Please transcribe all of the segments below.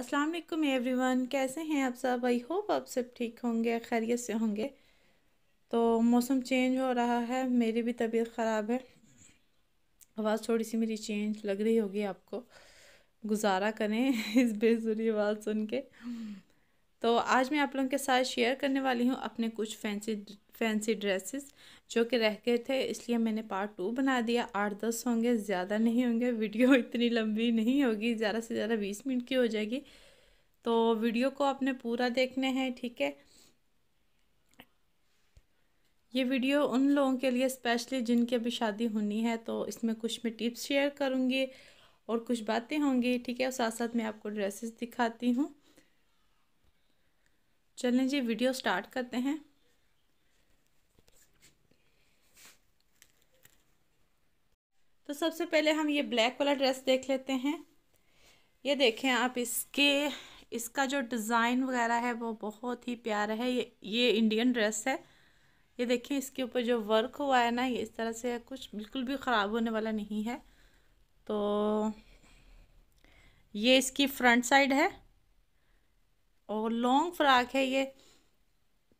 अस्सलाम वालेकुम एवरीवन कैसे हैं आप सब आई होप आप सब ठीक होंगे खैरियत से होंगे तो मौसम चेंज हो रहा है मेरी भी तबीयत ख़राब है आवाज़ थोड़ी सी मेरी चेंज लग रही होगी आपको गुजारा करें इस बेसुरी आवाज़ सुन के तो आज मैं आप लोगों के साथ शेयर करने वाली हूँ अपने कुछ फैंसी फैंसी ड्रेसेस जो कि रह गए थे इसलिए मैंने पार्ट टू बना दिया आठ दस होंगे ज़्यादा नहीं होंगे वीडियो इतनी लंबी नहीं होगी ज़्यादा से ज़्यादा बीस मिनट की हो जाएगी तो वीडियो को आपने पूरा देखना है ठीक है ये वीडियो उन लोगों के लिए स्पेशली जिनकी अभी शादी होनी है तो इसमें कुछ मैं टिप्स शेयर करूँगी और कुछ बातें होंगी ठीक है और साथ साथ मैं आपको ड्रेसेस दिखाती हूँ चलें जी वीडियो स्टार्ट करते हैं तो सबसे पहले हम ये ब्लैक वाला ड्रेस देख लेते हैं ये देखें आप इसके इसका जो डिज़ाइन वगैरह है वो बहुत ही प्यारा है ये ये इंडियन ड्रेस है ये देखिए इसके ऊपर जो वर्क हुआ है ना ये इस तरह से कुछ बिल्कुल भी ख़राब होने वाला नहीं है तो ये इसकी फ्रंट साइड है और लॉन्ग फ्राक है ये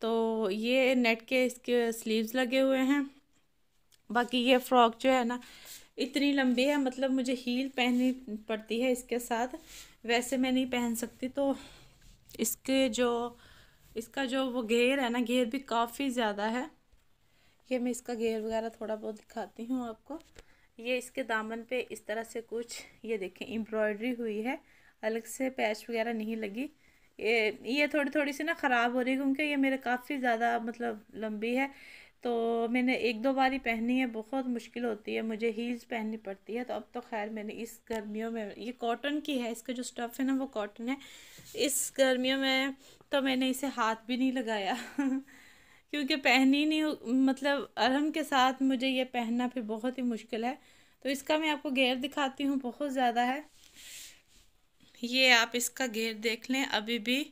तो ये नेट के इसके स्लीव्स लगे हुए हैं बाकी ये फ्रॉक जो है ना इतनी लंबी है मतलब मुझे हील पहननी पड़ती है इसके साथ वैसे मैं नहीं पहन सकती तो इसके जो इसका जो वो घेर है ना घेर भी काफ़ी ज़्यादा है ये मैं इसका घेर वगैरह थोड़ा बहुत दिखाती हूँ आपको ये इसके दामन पे इस तरह से कुछ ये देखें एम्ब्रॉयडरी हुई है अलग से पैच वगैरह नहीं लगी ये ये थोड़ी थोड़ी सी ना ख़राब हो रही है क्योंकि ये मेरे काफ़ी ज़्यादा मतलब लंबी है तो मैंने एक दो बार ही पहनी है बहुत मुश्किल होती है मुझे हील्स पहननी पड़ती है तो अब तो खैर मैंने इस गर्मियों में ये कॉटन की है इसका जो स्टफ़ है ना वो कॉटन है इस गर्मियों में तो मैंने इसे हाथ भी नहीं लगाया क्योंकि पहनी नहीं मतलब अरहम के साथ मुझे ये पहनना फिर बहुत ही मुश्किल है तो इसका मैं आपको गेयर दिखाती हूँ बहुत ज़्यादा है ये आप इसका घेर देख लें अभी भी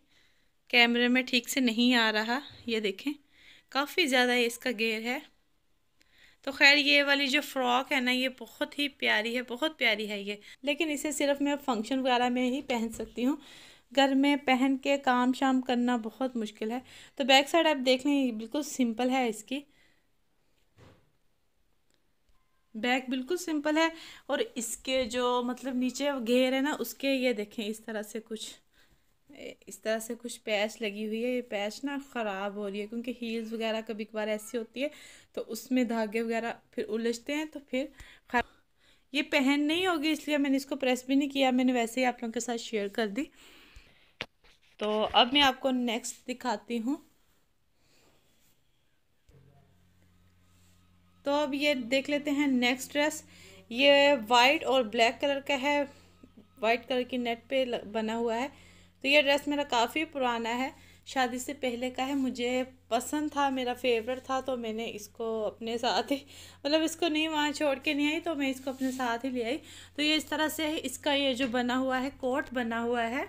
कैमरे में ठीक से नहीं आ रहा ये देखें काफ़ी ज़्यादा इसका घेर है तो खैर ये वाली जो फ़्रॉक है ना ये बहुत ही प्यारी है बहुत प्यारी है ये लेकिन इसे सिर्फ मैं फंक्शन वगैरह में ही पहन सकती हूँ घर में पहन के काम शाम करना बहुत मुश्किल है तो बैक साइड आप देख लें बिल्कुल सिंपल है इसकी बैक बिल्कुल सिंपल है और इसके जो मतलब नीचे घेर है ना उसके ये देखें इस तरह से कुछ इस तरह से कुछ पैच लगी हुई है ये पैच ना ख़राब हो रही है क्योंकि हील्स वगैरह कभी कभार ऐसी होती है तो उसमें धागे वगैरह फिर उलझते हैं तो फिर खराब ये पहन नहीं होगी इसलिए मैंने इसको प्रेस भी नहीं किया मैंने वैसे ही आप लोगों के साथ शेयर कर दी तो अब मैं आपको नेक्स्ट दिखाती हूँ तो अब ये देख लेते हैं नेक्स्ट ड्रेस ये वाइट और ब्लैक कलर का है वाइट कलर की नेट पे बना हुआ है तो ये ड्रेस मेरा काफ़ी पुराना है शादी से पहले का है मुझे पसंद था मेरा फेवरेट था तो मैंने इसको अपने साथ ही मतलब इसको नहीं वहाँ छोड़ के नहीं आई तो मैं इसको अपने साथ ही ले आई तो ये इस तरह से इसका ये जो बना हुआ है कोट बना हुआ है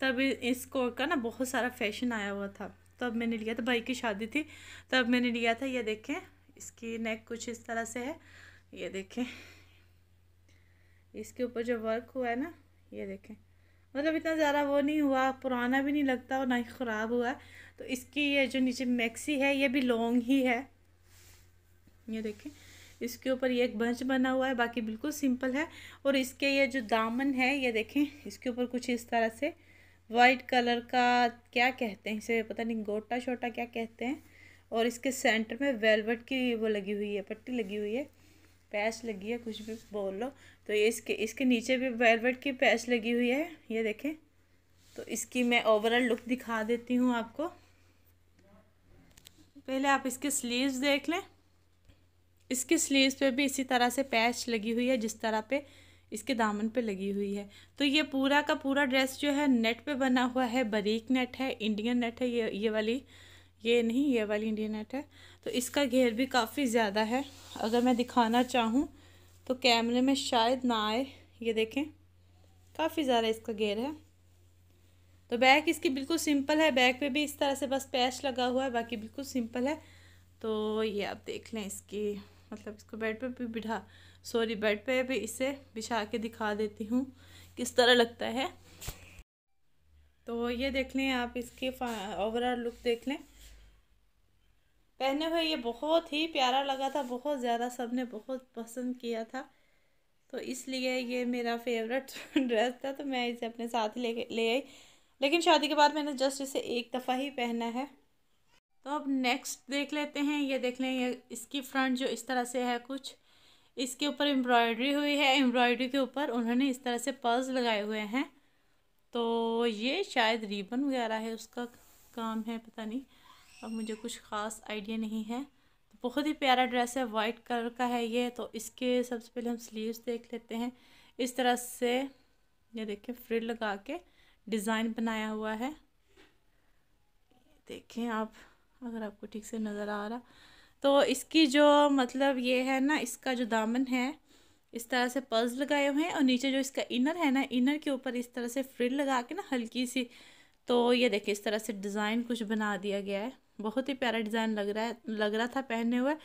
तब इस कोट का ना बहुत सारा फैशन आया हुआ था तब मैंने लिया था भाई की शादी थी तब मैंने लिया था ये देखें इसकी नेक कुछ इस तरह से है ये देखें इसके ऊपर जो वर्क हुआ है ना ये देखें मतलब इतना ज़्यादा वो नहीं हुआ पुराना भी नहीं लगता और ना ही ख़राब हुआ तो इसकी ये जो नीचे मैक्सी है ये भी लॉन्ग ही है ये देखें इसके ऊपर ये एक बंच बना हुआ है बाकी बिल्कुल सिंपल है और इसके ये जो दामन है ये देखें इसके ऊपर कुछ इस तरह से वाइट कलर का क्या कहते हैं इसे पता नहीं गोटा छोटा क्या कहते हैं और इसके सेंटर में वेलवेट की वो लगी हुई है पट्टी लगी हुई है पैच लगी है कुछ भी बोल लो तो ये इसके इसके नीचे भी वेलवेट की पैच लगी हुई है ये देखें तो इसकी मैं ओवरऑल लुक दिखा देती हूँ आपको पहले आप इसके स्लीव्स देख लें इसके स्लीव्स पे भी इसी तरह से पैच लगी हुई है जिस तरह पे इसके दामन पे लगी हुई है तो ये पूरा का पूरा ड्रेस जो है नेट पे बना हुआ है बारीक नेट है इंडियन नेट है ये ये वाली ये नहीं ये वाली इंडियन नेट है तो इसका घेर भी काफ़ी ज़्यादा है अगर मैं दिखाना चाहूँ तो कैमरे में शायद ना आए ये देखें काफ़ी ज़्यादा इसका घेर है तो बैक इसकी बिल्कुल सिंपल है बैक पे भी इस तरह से बस पैच लगा हुआ है बाकी बिल्कुल सिंपल है तो ये आप देख लें इसकी मतलब इसको बेड पे भी बिठा सॉरी बेड पे भी इसे बिछा के दिखा देती हूँ किस तरह लगता है तो ये देख लें आप इसके ओवरऑल लुक देख लें पहने हुए ये बहुत ही प्यारा लगा था बहुत ज़्यादा सब ने बहुत पसंद किया था तो इसलिए ये मेरा फेवरेट ड्रेस था तो मैं इसे अपने साथ ही ले ले आई लेकिन शादी के बाद मैंने जस्ट इसे एक दफ़ा ही पहना है तो अब नेक्स्ट देख लेते हैं ये देख लें ये इसकी फ्रंट जो इस तरह से है कुछ इसके ऊपर एम्ब्रॉयडरी हुई है एम्ब्रॉयडरी के ऊपर उन्होंने इस तरह से पर्ल्स लगाए हुए हैं तो ये शायद रिबन वगैरह है उसका काम है पता नहीं और मुझे कुछ ख़ास आइडिया नहीं है तो बहुत ही प्यारा ड्रेस है वाइट कलर का है ये तो इसके सबसे पहले हम स्लीव्स देख लेते हैं इस तरह से ये देखें फ्रिल लगा के डिज़ाइन बनाया हुआ है देखें आप अगर आपको ठीक से नज़र आ रहा तो इसकी जो मतलब ये है ना इसका जो दामन है इस तरह से पर्ल्स लगाए हुए हैं और नीचे जो इसका इनर है ना इनर के ऊपर इस तरह से फ्रिल लगा के ना हल्की सी तो ये देखिए इस तरह से डिज़ाइन कुछ बना दिया गया है बहुत ही प्यारा डिज़ाइन लग रहा है लग रहा था पहने हुए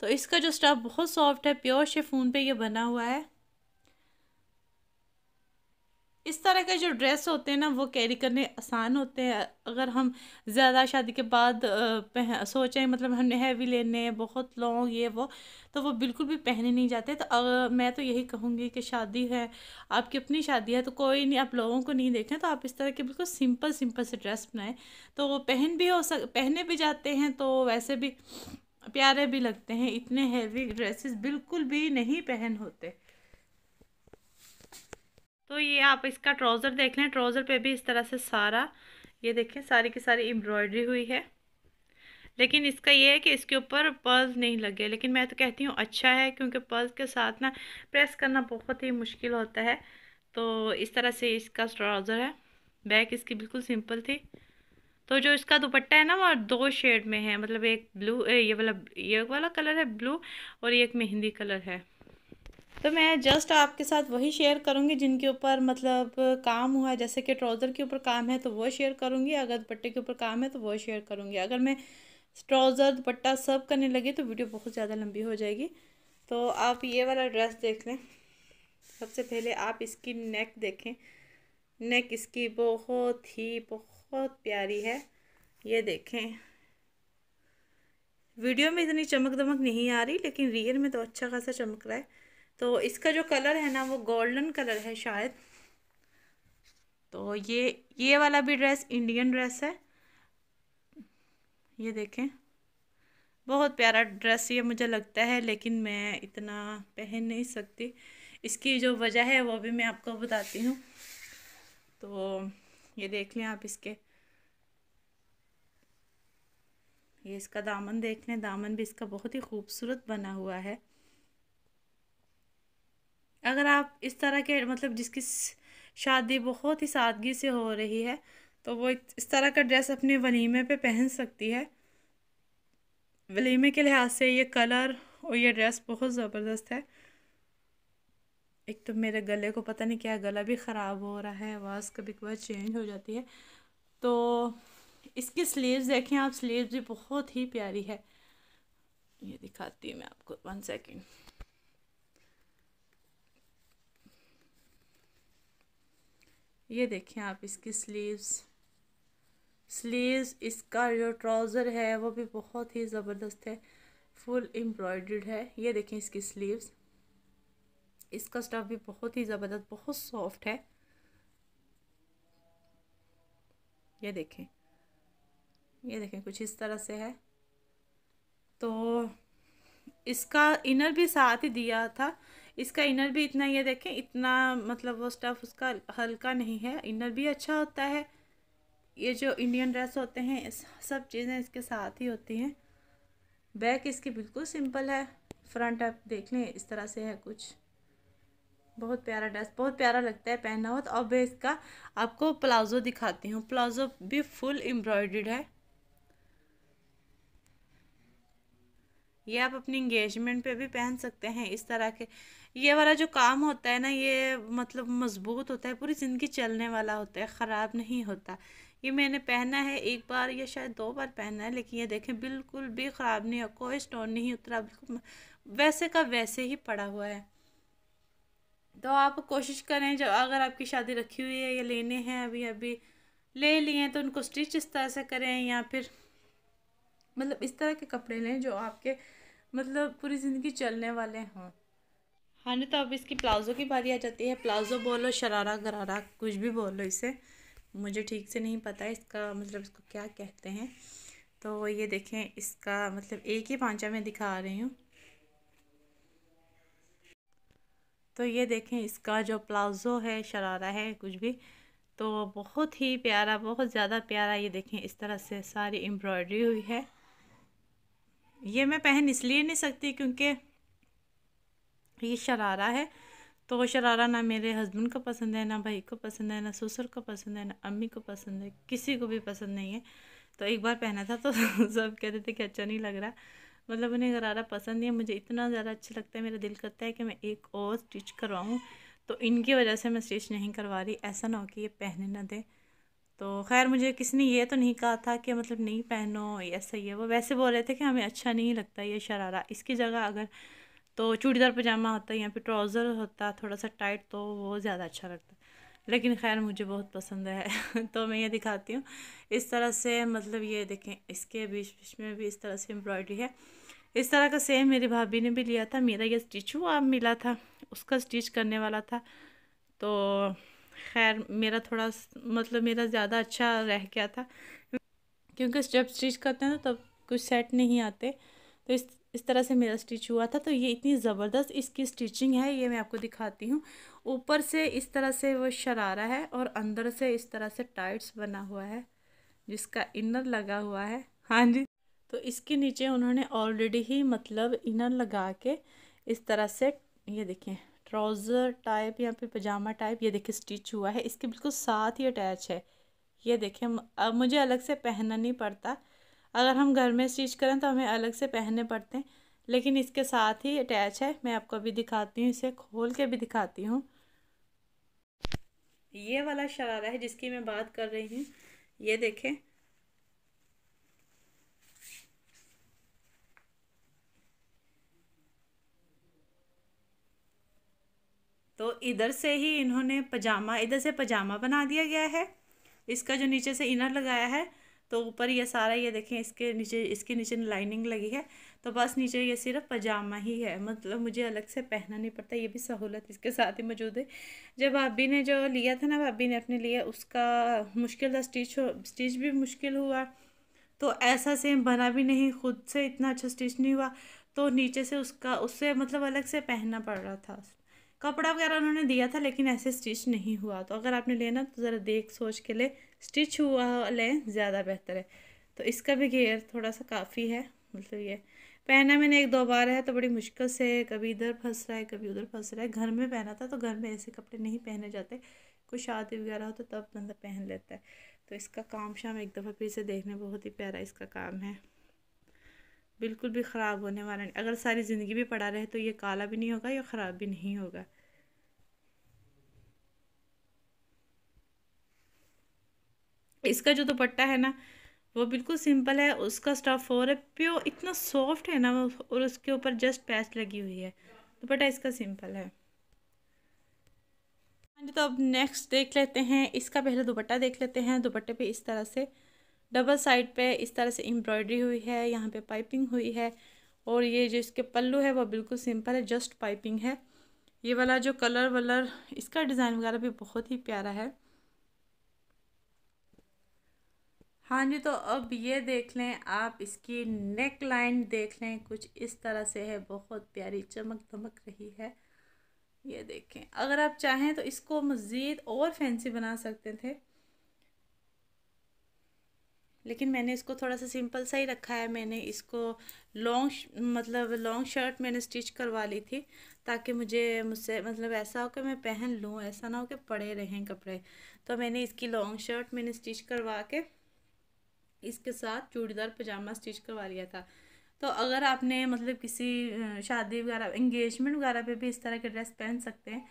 तो इसका जो स्टफ़ बहुत सॉफ्ट है प्योर शिफून पे ये बना हुआ है इस तरह के जो ड्रेस होते हैं ना वो कैरी करने आसान होते हैं अगर हम ज़्यादा शादी के बाद पहन सोचें मतलब हमने हैवी लेने बहुत लॉन्ग ये वो तो वो बिल्कुल भी पहने नहीं जाते तो अगर मैं तो यही कहूँगी कि शादी है आपकी अपनी शादी है तो कोई नहीं आप लोगों को नहीं देखें तो आप इस तरह के बिल्कुल सिंपल सिंपल से ड्रेस बनाएँ तो वो पहन भी हो सक पहने भी जाते हैं तो वैसे भी प्यारे भी लगते हैं इतने हैवी ड्रेसेस बिल्कुल भी नहीं पहन होते तो ये आप इसका ट्राउज़र देख लें ट्राउज़र पे भी इस तरह से सारा ये देखें सारी की सारी एम्ब्रॉयडरी हुई है लेकिन इसका ये है कि इसके ऊपर पर्ल्स नहीं लगे लेकिन मैं तो कहती हूँ अच्छा है क्योंकि पर्ल्स के साथ ना प्रेस करना बहुत ही मुश्किल होता है तो इस तरह से इसका ट्राउज़र है बैक इसकी बिल्कुल सिंपल थी तो जो इसका दुपट्टा है ना वो दो शेड में है मतलब एक ब्लू ये वाला ये वाला कलर है ब्लू और ये एक मेहंदी कलर है तो मैं जस्ट आपके साथ वही शेयर करूँगी जिनके ऊपर मतलब काम हुआ है जैसे कि ट्राउज़र के ऊपर काम है तो वो शेयर करूँगी अगर दुपट्टे के ऊपर काम है तो वो शेयर करूँगी अगर मैं ट्राउज़र दुपट्टा सब करने लगी तो वीडियो बहुत ज़्यादा लंबी हो जाएगी तो आप ये वाला ड्रेस देख लें सबसे पहले आप इसकी नेक देखें नेक इसकी बहुत ही बहुत प्यारी है ये देखें वीडियो में इतनी चमक दमक नहीं आ रही लेकिन रियल में तो अच्छा खासा चमक रहा है तो इसका जो कलर है ना वो गोल्डन कलर है शायद तो ये ये वाला भी ड्रेस इंडियन ड्रेस है ये देखें बहुत प्यारा ड्रेस ये मुझे लगता है लेकिन मैं इतना पहन नहीं सकती इसकी जो वजह है वो भी मैं आपको बताती हूँ तो ये देख लें आप इसके ये इसका दामन देख लें दामन भी इसका बहुत ही खूबसूरत बना हुआ है अगर आप इस तरह के मतलब जिसकी शादी बहुत ही सादगी से हो रही है तो वो इस तरह का ड्रेस अपने वलीमे पे पहन सकती है वलीमे के लिहाज से ये कलर और ये ड्रेस बहुत ज़बरदस्त है एक तो मेरे गले को पता नहीं क्या गला भी ख़राब हो रहा है आवाज़ कभी कभार चेंज हो जाती है तो इसकी स्लीव्स देखें आप स्लीव्स भी बहुत ही प्यारी है ये दिखाती हूँ मैं आपको वन सेकेंड ये देखें आप इसकी स्लीव्स स्लीव्स इसका जो ट्राउज़र है वो भी बहुत ही ज़बरदस्त है फुल एम्ब्रॉयड है ये देखें इसकी स्लीव्स इसका स्टफ भी बहुत ही ज़बरदस्त बहुत सॉफ्ट है ये देखें ये देखें कुछ इस तरह से है तो इसका इनर भी साथ ही दिया था इसका इनर भी इतना ये देखें इतना मतलब वो स्टफ़ उसका हल्का नहीं है इनर भी अच्छा होता है ये जो इंडियन ड्रेस होते हैं सब चीज़ें इसके साथ ही होती हैं बैक इसकी बिल्कुल सिंपल है फ्रंट आप देख लें इस तरह से है कुछ बहुत प्यारा ड्रेस बहुत प्यारा लगता है पहना हुआ तो अब इसका आपको प्लाज़ो दिखाती हूँ प्लाज़ो भी फुल एम्ब्रॉयड है ये आप अपनी इंगेजमेंट पे भी पहन सकते हैं इस तरह के ये वाला जो काम होता है ना ये मतलब मजबूत होता है पूरी ज़िंदगी चलने वाला होता है ख़राब नहीं होता ये मैंने पहना है एक बार या शायद दो बार पहना है लेकिन ये देखें बिल्कुल भी ख़राब नहीं है कोई स्टोन नहीं उतरा बिल्कुल वैसे का वैसे ही पड़ा हुआ है तो आप कोशिश करें जब अगर आपकी शादी रखी हुई है या लेने हैं अभी अभी ले लिए तो उनको स्टिच इस तरह से करें या फिर मतलब इस तरह के कपड़े लें जो आपके मतलब पूरी ज़िंदगी चलने वाले हों हाँ नहीं तो अब इसकी प्लाज़ो की बारी आ जाती है प्लाज़ो बोलो शरारा गरारा कुछ भी बोलो इसे मुझे ठीक से नहीं पता है इसका मतलब इसको क्या कहते हैं तो ये देखें इसका मतलब एक ही पांचा में दिखा रही हूँ तो ये देखें इसका जो प्लाज़ो है शरारा है कुछ भी तो बहुत ही प्यारा बहुत ज़्यादा प्यारा ये देखें इस तरह से सारी एम्ब्रॉयडरी हुई है ये मैं पहन इसलिए नहीं सकती क्योंकि ये शरारा है तो वो शरारा ना मेरे हस्बैंड को पसंद है ना भाई को पसंद है ना ससुर को पसंद है ना अम्मी को पसंद है किसी को भी पसंद नहीं है तो एक बार पहना था तो सब कहते थे कि अच्छा नहीं लग रहा मतलब उन्हें गरारा पसंद नहीं है मुझे इतना ज़्यादा अच्छा लगता है मेरा दिल करता है कि मैं एक और स्टिच करवाऊँ तो इनकी वजह से मैं स्टिच नहीं करवा रही ऐसा ना हो कि ये पहने ना दें तो खैर मुझे किसी ने ये तो नहीं कहा था कि मतलब नहीं पहनो ऐसा ही है वो वैसे बोल रहे थे कि हमें अच्छा नहीं लगता ये शरारा इसकी जगह अगर तो चूड़ीदार पजामा होता है या फिर ट्राउज़र होता थोड़ा सा टाइट तो वो ज़्यादा अच्छा लगता लेकिन खैर मुझे बहुत पसंद है तो मैं ये दिखाती हूँ इस तरह से मतलब ये देखें इसके बीच बीच में भी इस तरह से एम्ब्रॉयडरी है इस तरह का सेम मेरी भाभी ने भी लिया था मेरा ये स्टिच हुआ मिला था उसका स्टिच करने वाला था तो खैर मेरा थोड़ा मतलब मेरा ज़्यादा अच्छा रह गया था क्योंकि जब स्टिच करते हैं ना तब कुछ सेट नहीं आते तो इस इस तरह से मेरा स्टिच हुआ था तो ये इतनी ज़बरदस्त इसकी स्टिचिंग है ये मैं आपको दिखाती हूँ ऊपर से इस तरह से वो शरारा है और अंदर से इस तरह से टाइट्स बना हुआ है जिसका इनर लगा हुआ है हाँ जी तो इसके नीचे उन्होंने ऑलरेडी ही मतलब इनर लगा के इस तरह से ये देखें ट्राउज़र टाइप या फिर पजामा टाइप ये देखिए स्टिच हुआ है इसके बिल्कुल साथ ही अटैच है ये देखिए अब मुझे अलग से पहनना नहीं पड़ता अगर हम घर में स्टिच करें तो हमें अलग से पहनने पड़ते हैं लेकिन इसके साथ ही अटैच है मैं आपको अभी दिखाती हूँ इसे खोल के भी दिखाती हूँ ये वाला शरारा है जिसकी मैं बात कर रही हूँ ये देखें तो इधर से ही इन्होंने पजामा इधर से पजामा बना दिया गया है इसका जो नीचे से इनर लगाया है तो ऊपर ये सारा ये देखें इसके नीचे इसके नीचे लाइनिंग लगी है तो बस नीचे ये सिर्फ पजामा ही है मतलब मुझे अलग से पहनना नहीं पड़ता ये भी सहूलत इसके साथ ही मौजूद है जब भाभी ने जो लिया था ना भाभी ने अपने लिए उसका मुश्किल था स्टिच स्टिच भी मुश्किल हुआ तो ऐसा सेम बना भी नहीं खुद से इतना अच्छा स्टिच नहीं हुआ तो नीचे से उसका उससे मतलब अलग से पहनना पड़ रहा था कपड़ा वगैरह उन्होंने दिया था लेकिन ऐसे स्टिच नहीं हुआ तो अगर आपने लेना तो ज़रा देख सोच के ले स्टिच हुआ लें ज़्यादा बेहतर है तो इसका भी घेयर थोड़ा सा काफ़ी है मतलब ये पहना मैंने एक दो बार है तो बड़ी मुश्किल से कभी इधर फंस रहा है कभी उधर फंस रहा है घर में पहना था तो घर में ऐसे कपड़े नहीं पहने जाते कुछ शादी वगैरह हो तो तब बंदा पहन लेता है तो इसका काम शाम एक दफ़ा फिर से देखने बहुत ही प्यारा इसका काम है बिल्कुल भी ख़राब होने वाला नहीं अगर सारी ज़िंदगी भी पड़ा रहे तो ये काला भी नहीं होगा या ख़राब भी नहीं होगा इसका जो दुपट्टा है ना वो बिल्कुल सिंपल है उसका स्टफ और है प्योर इतना सॉफ्ट है ना और उसके ऊपर जस्ट पैच लगी हुई है दुपट्टा तो इसका सिंपल है तो अब नेक्स्ट देख लेते हैं इसका पहले दुपट्टा देख लेते हैं दुपट्टे पे इस तरह से डबल साइड पे इस तरह से एम्ब्रॉयडरी हुई है यहाँ पे पाइपिंग हुई है और ये जो इसके पल्लू है वो बिल्कुल सिंपल है जस्ट पाइपिंग है ये वाला जो कलर वलर इसका डिज़ाइन वगैरह भी बहुत ही प्यारा है हाँ जी तो अब ये देख लें आप इसकी नेक लाइन देख लें कुछ इस तरह से है बहुत प्यारी चमक दमक रही है ये देखें अगर आप चाहें तो इसको मज़ीद और फैंसी बना सकते थे लेकिन मैंने इसको थोड़ा सा सिंपल सा ही रखा है मैंने इसको लॉन्ग मतलब लॉन्ग शर्ट मैंने स्टिच करवा ली थी ताकि मुझे मुझसे मतलब ऐसा हो कि मैं पहन लूँ ऐसा ना हो कि पड़े रहें कपड़े तो मैंने इसकी लॉन्ग शर्ट मैंने स्टिच करवा के इसके साथ चूड़ीदार पजामा स्टिच करवा लिया था तो अगर आपने मतलब किसी शादी वगैरह इंगेजमेंट वगैरह पे भी इस तरह के ड्रेस पहन सकते हैं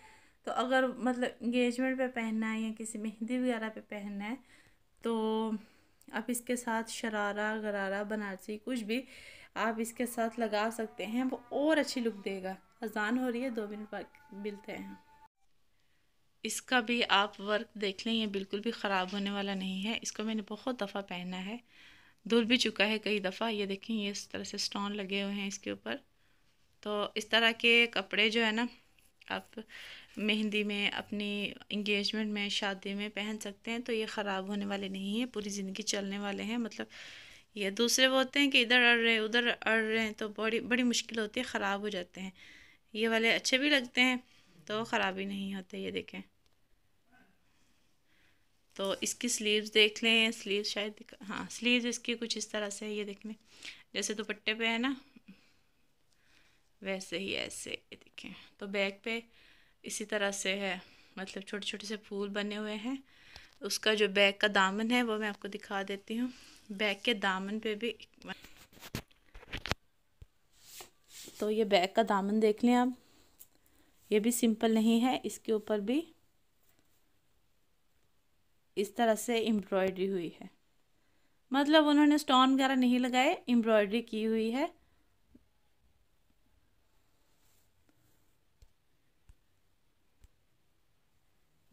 तो अगर मतलब इंगेजमेंट पे पहनना है या किसी मेहंदी वगैरह पे पहनना है तो आप इसके साथ शरारा गरारा बनारसी कुछ भी आप इसके साथ लगा सकते हैं वो और अच्छी लुक देगा अजान हो रही है दो मिनट बाद मिलते हैं इसका भी आप वर्क देख लें ये बिल्कुल भी ख़राब होने वाला नहीं है इसको मैंने बहुत दफ़ा पहना है धुल भी चुका है कई दफ़ा ये देखें ये इस तरह से स्टोन लगे हुए हैं इसके ऊपर तो इस तरह के कपड़े जो है ना आप मेहंदी में अपनी इंगेजमेंट में शादी में पहन सकते हैं तो ये ख़राब होने वाले नहीं हैं पूरी ज़िंदगी चलने वाले हैं मतलब ये दूसरे वो होते हैं कि इधर अड़ रहे हैं उधर अड़ रहे हैं तो बड़ी बड़ी मुश्किल होती है ख़राब हो जाते हैं ये वाले अच्छे भी लगते हैं तो ख़राब ही नहीं होते ये देखें तो इसकी स्लीव्स देख लें स्लीव शायद हाँ स्लीव्स इसकी कुछ इस तरह से है ये देख लें जैसे दुपट्टे पे है ना वैसे ही ऐसे ये देखें तो बैक पे इसी तरह से है मतलब छोटे छोटे से फूल बने हुए हैं उसका जो बैग का दामन है वो मैं आपको दिखा देती हूँ बैग के दामन पे भी तो ये बैग का दामन देख लें आप ये भी सिंपल नहीं है इसके ऊपर भी इस तरह से एम्ब्रॉयडरी हुई है मतलब उन्होंने स्टोन वगैरह नहीं लगाए एम्ब्रॉयडरी की हुई है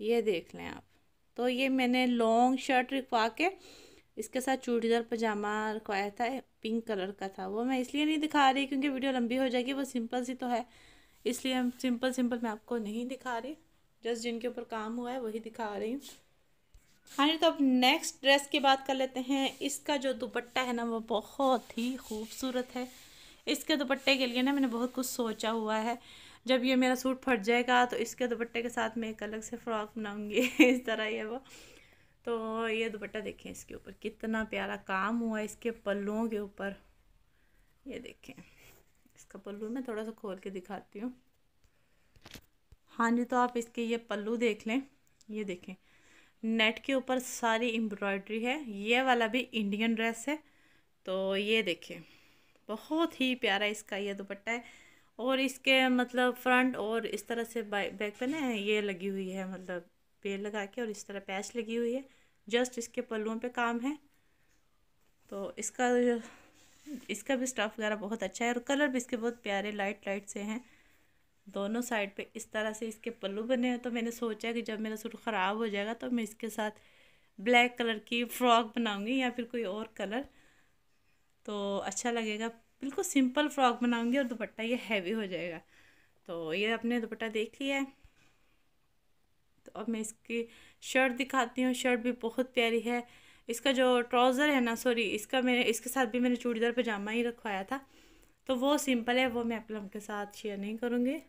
ये देख लें आप तो ये मैंने लॉन्ग शर्ट रखवा के इसके साथ चूड़ीदार पजामा रखवाया था पिंक कलर का था वो मैं इसलिए नहीं दिखा रही क्योंकि वीडियो लंबी हो जाएगी वो सिंपल सी तो है इसलिए हम सिंपल सिंपल मैं आपको नहीं दिखा रही जस्ट जिनके ऊपर काम हुआ है वही दिखा रही हूँ हाँ तो अब नेक्स्ट ड्रेस की बात कर लेते हैं इसका जो दुपट्टा है ना वो बहुत ही खूबसूरत है इसके दुपट्टे के लिए ना मैंने बहुत कुछ सोचा हुआ है जब ये मेरा सूट फट जाएगा तो इसके दुपट्टे के साथ मैं एक अलग से फ्रॉक बनाऊँगी इस तरह ये वो तो ये दुपट्टा देखें इसके ऊपर कितना प्यारा काम हुआ इसके पल्लुओं के ऊपर ये देखें इसका पल्लू मैं थोड़ा सा खोल के दिखाती हूँ हाँ जी तो आप इसके ये पल्लू देख लें ये देखें नेट के ऊपर सारी एम्ब्रॉयडरी है ये वाला भी इंडियन ड्रेस है तो ये देखें बहुत ही प्यारा इसका ये दुपट्टा है और इसके मतलब फ्रंट और इस तरह से बैक पे ना ये लगी हुई है मतलब पेड़ लगा के और इस तरह पैच लगी हुई है जस्ट इसके पल्लुओं पे काम है तो इसका इसका भी स्टफ़ वगैरह बहुत अच्छा है और कलर भी इसके बहुत प्यारे लाइट लाइट से हैं दोनों साइड पे इस तरह से इसके पल्लू बने हैं तो मैंने सोचा कि जब मेरा सूट ख़राब हो जाएगा तो मैं इसके साथ ब्लैक कलर की फ़्रॉक बनाऊँगी या फिर कोई और कलर तो अच्छा लगेगा बिल्कुल सिंपल फ्रॉक बनाऊंगी और दुपट्टा ये हैवी हो जाएगा तो ये आपने दुपट्टा देख लिया है तो अब मैं इसकी शर्ट दिखाती हूँ शर्ट भी बहुत प्यारी है इसका जो ट्राउज़र है ना सॉरी इसका मैंने इसके साथ भी मैंने चूड़ीदार पजामा ही रखवाया था तो वो सिंपल है वो मैं अपने लोगों के साथ शेयर नहीं करूँगी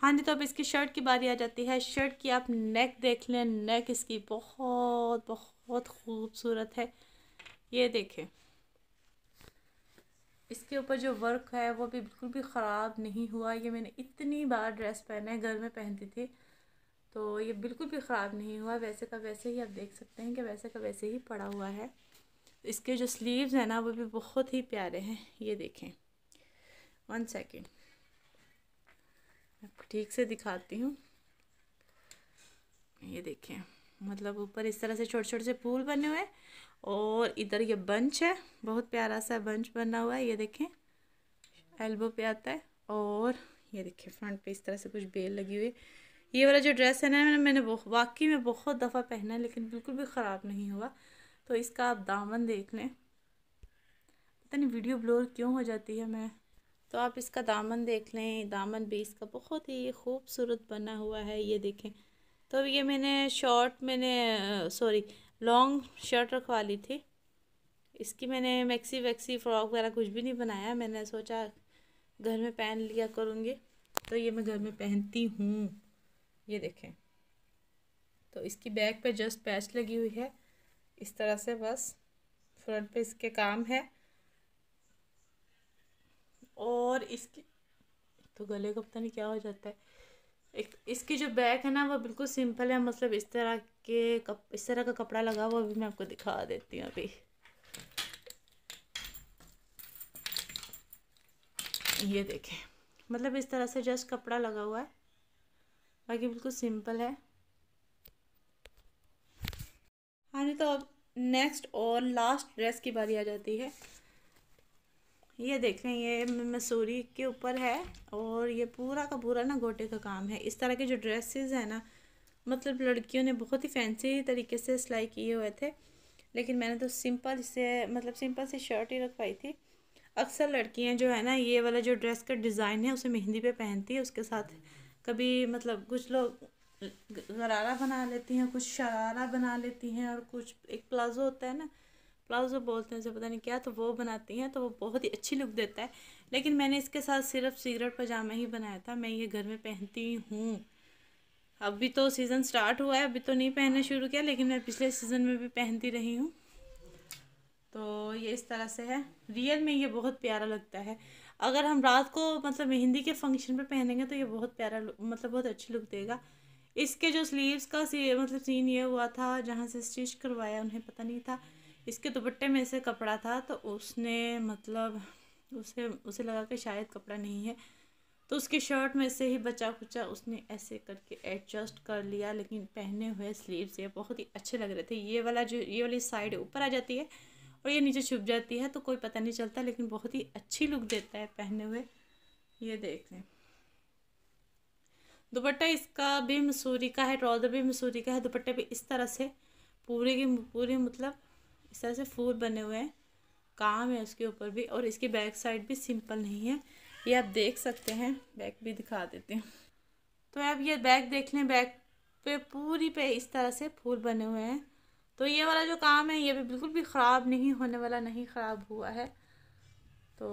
हाँ जी तो अब इसकी शर्ट की बारी आ जाती है शर्ट की आप नेक देख लें नेक इसकी बहुत बहुत खूबसूरत है ये देखें इसके ऊपर जो वर्क है वो भी बिल्कुल भी ख़राब नहीं हुआ ये मैंने इतनी बार ड्रेस पहना है घर में पहनती थी तो ये बिल्कुल भी ख़राब नहीं हुआ वैसे का वैसे ही आप देख सकते हैं कि वैसे का वैसे ही पड़ा हुआ है इसके जो स्लीव्स हैं ना वो भी बहुत ही प्यारे हैं ये देखें वन सेकेंड आपको ठीक से दिखाती हूँ ये देखें मतलब ऊपर इस तरह से छोटे छोटे से फूल बने हुए हैं और इधर ये बंच है बहुत प्यारा सा बंच बना हुआ है ये देखें एल्बो पे आता है और ये देखिए फ्रंट पे इस तरह से कुछ बेल लगी हुई ये वाला जो ड्रेस है ना मैंने मैंने वाकई में बहुत दफ़ा पहना है लेकिन बिल्कुल भी ख़राब नहीं हुआ तो इसका आप दामन देख लें पता नहीं वीडियो ब्लोर क्यों हो जाती है मैं तो आप इसका दामन देख लें दामन भी इसका बहुत ही खूबसूरत बना हुआ है ये देखें तो ये मैंने शॉर्ट मैंने सॉरी लॉन्ग शर्ट रखवा ली थी इसकी मैंने मैक्सी वैक्सी फ्रॉक वगैरह कुछ भी नहीं बनाया मैंने सोचा घर में पहन लिया करूँगी तो ये मैं घर में पहनती हूँ ये देखें तो इसकी बैक पे जस्ट पैच लगी हुई है इस तरह से बस फ्रंट पे इसके काम है और इसकी तो गले का पता नहीं क्या हो जाता है एक इसकी जो बैक है ना वो बिल्कुल सिंपल है मतलब इस तरह के कप इस तरह का कपड़ा लगा हुआ अभी मैं आपको दिखा देती हूँ अभी ये देखें मतलब इस तरह से जस्ट कपड़ा लगा हुआ है बाकी बिल्कुल सिंपल है हाँ जी तो अब नेक्स्ट और लास्ट ड्रेस की बारी आ जाती है ये देखें ये मसूरी के ऊपर है और ये पूरा का पूरा ना गोटे का काम है इस तरह के जो ड्रेसेस हैं ना मतलब लड़कियों ने बहुत ही फैंसी तरीके से सिलाई किए हुए थे लेकिन मैंने तो सिंपल से मतलब सिंपल से शर्ट ही रखवाई थी अक्सर लड़कियां जो है ना ये वाला जो ड्रेस का डिज़ाइन है उसे मेहंदी पे पहनती है उसके साथ कभी मतलब कुछ लोग गरारा बना लेती हैं कुछ शरारा बना लेती हैं और कुछ एक प्लाजो होता है ना प्लाजो बोलते हैं उसे पता नहीं क्या तो वो बनाती हैं तो वो बहुत ही अच्छी लुक देता है लेकिन मैंने इसके साथ सिर्फ सिगरेट पजामा ही बनाया था मैं ये घर में पहनती हूँ अभी तो सीज़न स्टार्ट हुआ है अभी तो नहीं पहनना शुरू किया लेकिन मैं पिछले सीज़न में भी पहनती रही हूँ तो ये इस तरह से है रियल में ये बहुत प्यारा लगता है अगर हम रात को मतलब मेहंदी के फंक्शन पर पहनेंगे तो ये बहुत प्यारा मतलब बहुत अच्छी लुक देगा इसके जो स्लीव्स का सी मतलब सीन ये हुआ था जहाँ से स्टिच करवाया उन्हें पता नहीं था इसके दुपट्टे में से कपड़ा था तो उसने मतलब उसे उसे लगा कि शायद कपड़ा नहीं है तो उसके शर्ट में से ही बचा कुचा उसने ऐसे करके एडजस्ट कर लिया लेकिन पहने हुए स्लीव्स ये बहुत ही अच्छे लग रहे थे ये वाला जो ये वाली साइड ऊपर आ जाती है और ये नीचे छुप जाती है तो कोई पता नहीं चलता लेकिन बहुत ही अच्छी लुक देता है पहने हुए ये देख लें दुपट्टा इसका भी मसूरी का है ट्रॉजर भी मसूरी का है दुपट्टे भी इस तरह से पूरे की पूरे मतलब इस तरह से फूल बने हुए हैं काम है उसके ऊपर भी और इसकी बैक साइड भी सिंपल नहीं है ये आप देख सकते हैं बैक भी दिखा देते हैं तो आप ये बैक देख लें बैक पे पूरी पे इस तरह से फूल बने हुए हैं तो ये वाला जो काम है ये भी बिल्कुल भी ख़राब नहीं होने वाला नहीं ख़राब हुआ है तो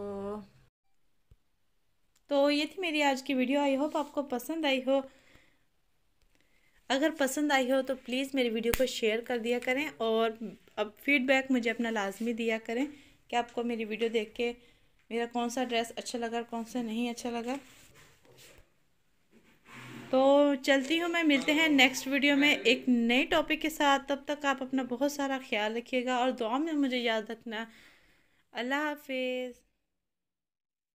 तो ये थी मेरी आज की वीडियो आई होप आपको पसंद आई हो अगर पसंद आई हो तो प्लीज़ मेरी वीडियो को शेयर कर दिया करें और अब फीडबैक मुझे अपना लाजमी दिया करें कि आपको मेरी वीडियो देख के मेरा कौन सा ड्रेस अच्छा लगा और कौन सा नहीं अच्छा लगा तो चलती हूँ मैं मिलते हैं नेक्स्ट वीडियो में एक नए टॉपिक के साथ तब तक आप अपना बहुत सारा ख्याल रखिएगा और दुआ में मुझे याद रखना अल्लाह हाफिज़